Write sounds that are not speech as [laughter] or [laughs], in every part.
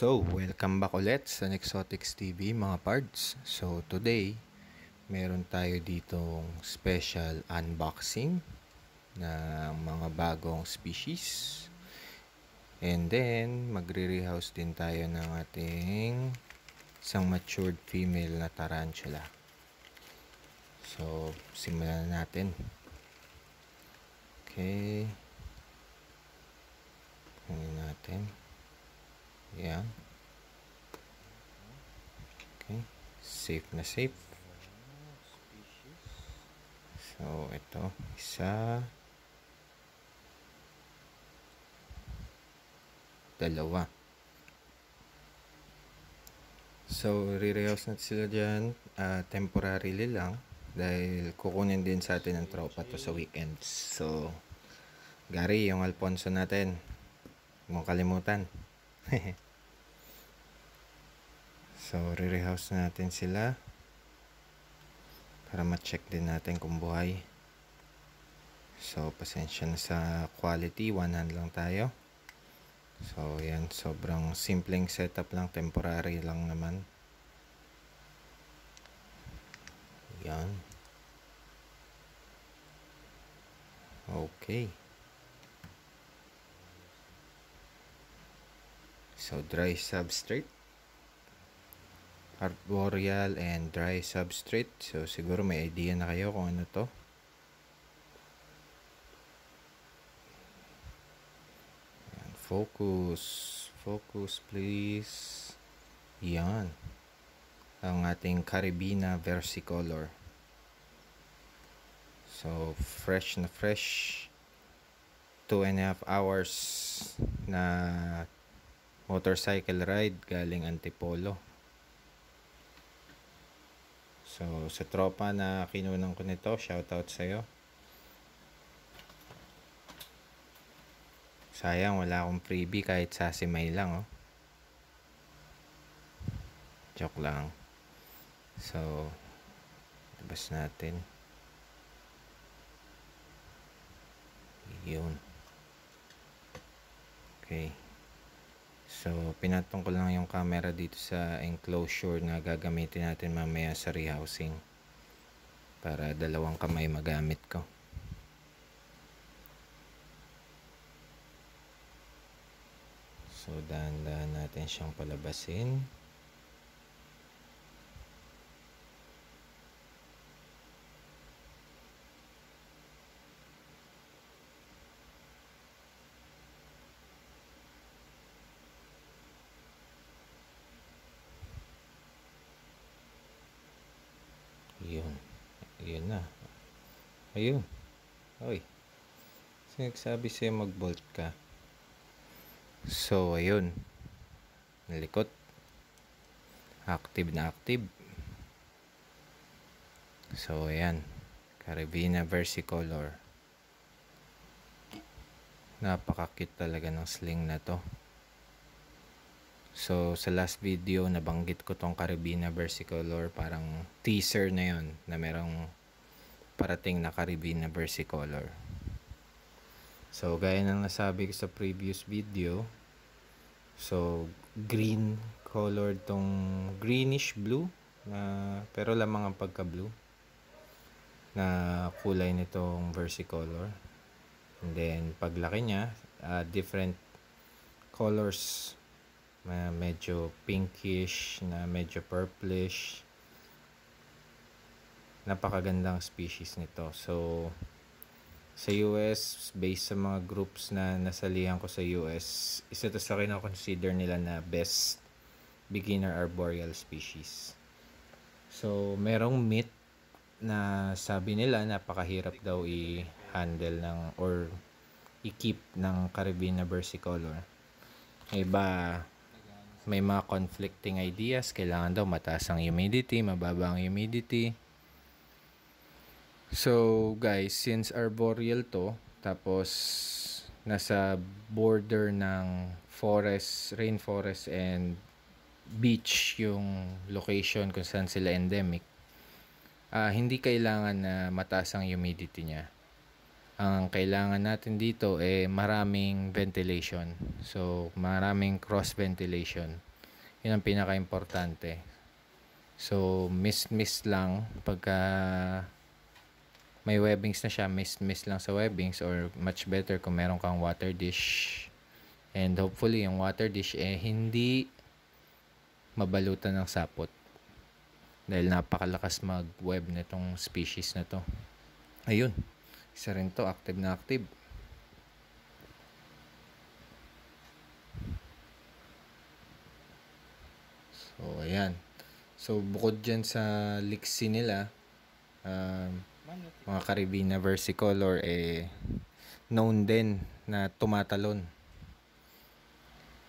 So, welcome back ulit sa Nexotics TV mga parts. So, today, meron tayo ditong special unboxing ng mga bagong species. And then, magre-rehouse din tayo ng ating isang matured female na tarantula. So, simulan natin. Okay. Kunin natin. Ayan. Okay. Safe na safe. So, ito. Isa. Dalawa. So, re-rehouse natin sila dyan. Uh, temporarily lang. Dahil kukunin din sa atin ng tropa to sa weekends. So, Gary, yung Alfonso natin. Huwag kalimutan. [laughs] so re-rehouse natin sila para ma-check din natin kung buhay so pasensya na sa quality one hand lang tayo so yan sobrang simpleng setup lang temporary lang naman yan okay So, dry substrate. Arboreal and dry substrate. So, siguro may idea na kayo kung ano to. And focus. Focus, please. Yan. Ang ating Caribina versicolor. So, fresh na fresh. Two and a half hours na motorcycle ride galing Antipolo. So, sa tropa na kinunan ko nito, shoutout sa'yo. Sayang, wala akong freebie kahit sasimay lang, oh. Joke lang. So, labas natin. Yun. Okay. So, pinatungkol lang yung camera dito sa enclosure na gagamitin natin mamaya sa rehousing. Para dalawang kamay magamit ko. So, dahan-dahan natin siyang palabasin. Ayan na. Ayun. Oy. Sinagsabi sa'yo mag-bolt ka. So, ayun. Nalikot. Active na active. So, ayan. Carabina versicolor. Napaka-cute talaga ng sling na to. So, sa last video, nabanggit ko tong Carabina versicolor. Parang teaser na yon na merong parating na Caribbean na versicolor. So, gaya ng nasabi ko sa previous video, so, green color tong greenish blue, na, pero lamang ang pagka-blue na kulay nitong versicolor. And then, paglaki niya, uh, different colors, uh, medyo pinkish, na medyo purplish, napakagandang species nito. So, sa US, based sa mga groups na nasalihan ko sa US, isa to sa consider nila na best beginner arboreal species. So, merong myth na sabi nila napakahirap daw i-handle ng or i-keep ng Caribbean versicolor. ba may mga conflicting ideas. Kailangan daw mataas ang humidity, mababa ang humidity So guys, since arboreal to, tapos nasa border ng forest, rainforest and beach yung location kung saan sila endemic. Uh, hindi kailangan na mataas ang humidity niya. Ang kailangan natin dito eh maraming ventilation. So maraming cross ventilation. Yun ang pinaka-importante. So miss-miss lang pagka may webbings na siya, miss miss lang sa webbings or much better kung meron kang water dish. And hopefully yung water dish eh hindi mabalutan ng sapot. Dahil napakalakas mag-web nitong species na to. Ayun. Isa rin to, active na active. So, ayan. So, bukod dyan sa liksi nila, um, mga Caribina versicolor eh known din na tumatalon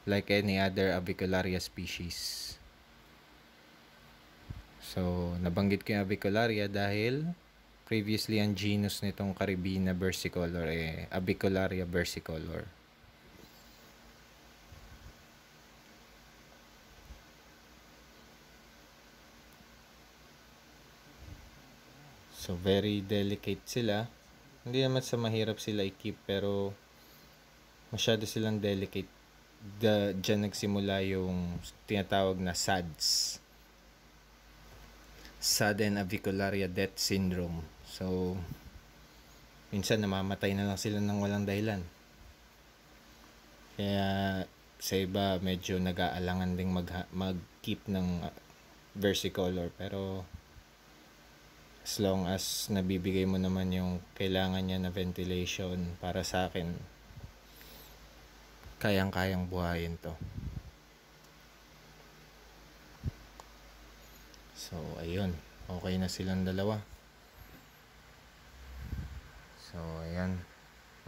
like any other avicularia species. So, nabanggit ko yung avicularia dahil previously ang genus nitong Caribina versicolor eh avicularia versicolor. So, very delicate sila. Hindi naman sa mahirap sila i-keep pero masyado silang delicate. The, dyan nagsimula yung tinatawag na SADS. Sudden Avicularia Death Syndrome. So, minsan namamatay na lang sila ng walang dahilan. Kaya sa iba medyo nag-aalangan ding mag mag-keep ng ah, versicolor pero as long as nabibigay mo naman yung kailangan niya na ventilation para sa akin kayang-kayang buhayin to so ayun okay na silang dalawa so ayan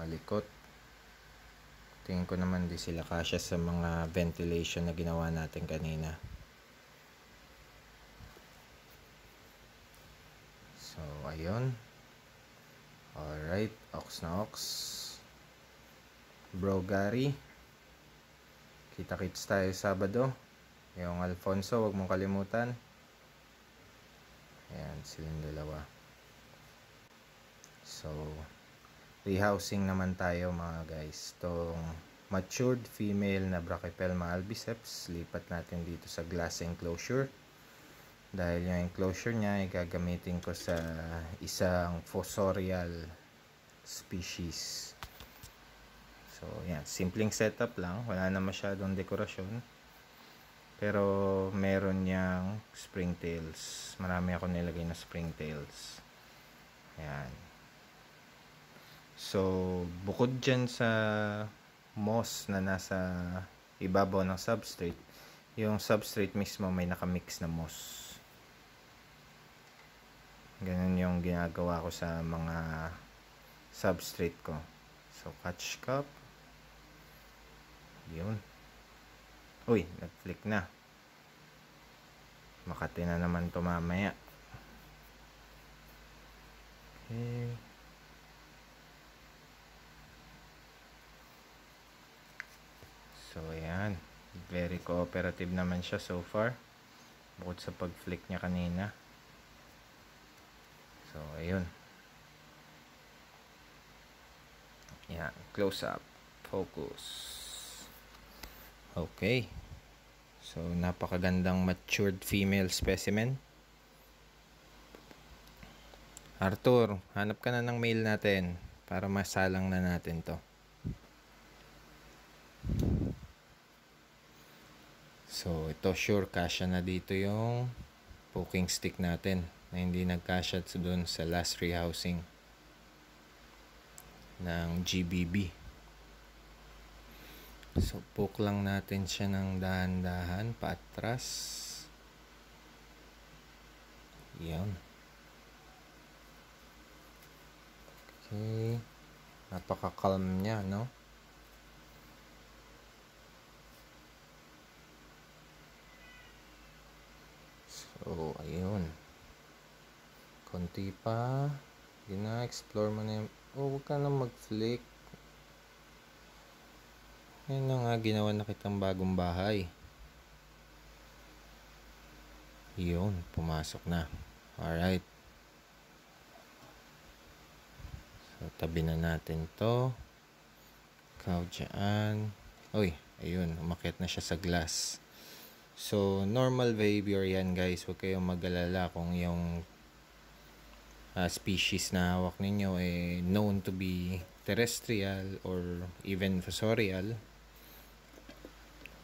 malikot tingin ko naman di sila kasya sa mga ventilation na ginawa natin kanina Ayun. Alright. Ox na ox. Bro Gary. Kita-kits tayo Sabado. Yung Alfonso, wag mong kalimutan. Ayan, silang dalawa. So, rehousing naman tayo mga guys. Itong matured female na brachypelma albiceps, lipat natin dito sa glass enclosure dahil yung enclosure niya ay gagamitin ko sa isang fossorial species so yan simpleng setup lang wala na masyadong dekorasyon pero meron niyang springtails marami ako nilagay na springtails yan so bukod dyan sa moss na nasa ibabaw ng substrate yung substrate mismo may nakamix na moss ganun yung ginagawa ko sa mga substrate ko so catch cup yun uy nag flick na makati na naman to mamaya okay so ayan very cooperative naman siya so far bukod sa pag flick niya kanina So, ayun. Yan. Close up. Focus. Okay. So, napakagandang matured female specimen. Arthur, hanap ka na ng male natin para masalang na natin to. So, ito sure kasha na dito yung poking stick natin na hindi nagkasya doon sa last rehousing ng GBB. So, poke lang natin siya ng dahan-dahan paatras. Yan. Okay. Napaka-calm niya, no? So, ayun konti pa hindi explore mo na yung oh huwag ka na mag flick ngayon na nga ginawa na kitang bagong bahay yun pumasok na alright so tabi na natin to ikaw dyan uy ayun umakyat na siya sa glass So, normal behavior yan guys. Huwag kayong magalala kung yung uh, species na hawak ninyo eh known to be terrestrial or even fossorial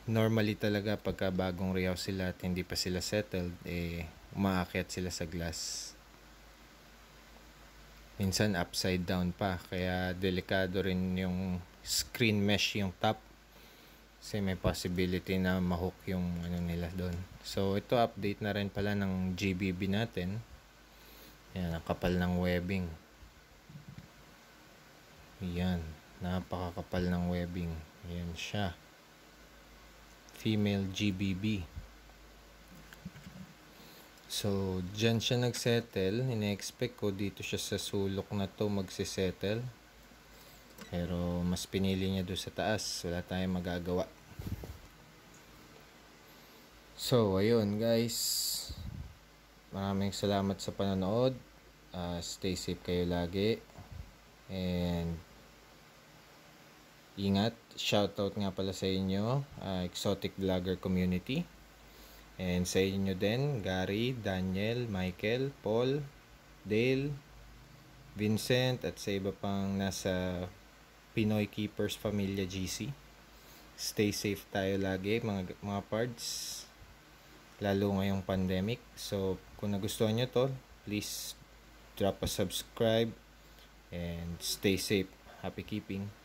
normally talaga pagka bagong riyaw sila at hindi pa sila settled eh umaakyat sila sa glass minsan upside down pa kaya delikado rin yung screen mesh yung top kasi may possibility na mahook yung ano nila doon so ito update na rin pala ng GBB natin yan, ang kapal ng webbing. Yan, napakakapal ng webbing. Yan siya. Female GBB. So, dyan siya nagsettle. Ine-expect ko dito siya sa sulok na to magsisettle. Pero, mas pinili niya doon sa taas. Wala tayong magagawa. So, ayun guys. Maraming salamat sa panonood. Uh, stay safe kayo lagi. And ingat. Shoutout nga pala sa inyo, uh, Exotic Vlogger Community. And sa inyo din, Gary, Daniel, Michael, Paul, Dale, Vincent, at sa iba pang nasa Pinoy Keepers Pamilya GC. Stay safe tayo lagi mga, mga parts. lalo ngayong pandemic. So, kung nagustuhan nyo to, please drop a subscribe and stay safe. Happy keeping!